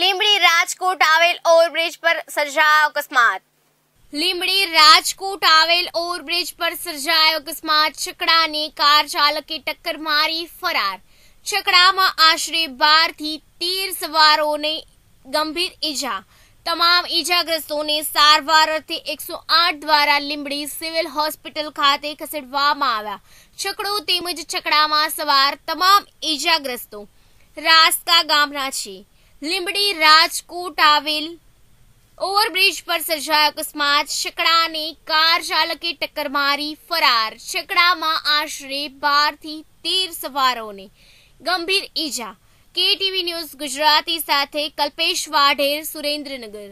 લીંબડી રાજકોટ આવેલ ઓવરબ્રિજ પર સર્જાયો અકસ્માત લીંબડી રાજકોટ આવેલ ઓવરબ્રિજ પર સર્જાયો અકસ્માત છકડાની કાર ચાલકે ટક્કર મારી ફરાર છકડામાં આશરે બાર થી તેર સવારોને ગંભીર ઈજા તમામ ઈજાગ્રસ્તોને સારવાર અર્થે એકસો આઠ દ્વારા લીંબડી સિવિલ હોસ્પિટલ ખાતે ખસેડવામાં આવ્યા છકડો તેમજ છકડામાં સવાર તમામ ઈજાગ્રસ્તો રાસ્તા ગામના છે લીંબડી રાજકોટ આવેલ ઓવરબ્રિજ પર સર્જાયો અકસ્માત છકડાને કાર ચાલકે ટક્કર મારી ફરાર છકડામાં આશરે બારથી તેર સવારોને ગંભીર ઈજા કેટીવી ન્યૂઝ ગુજરાતી સાથે કલ્પેશ વાઢેર સુરેન્દ્રનગર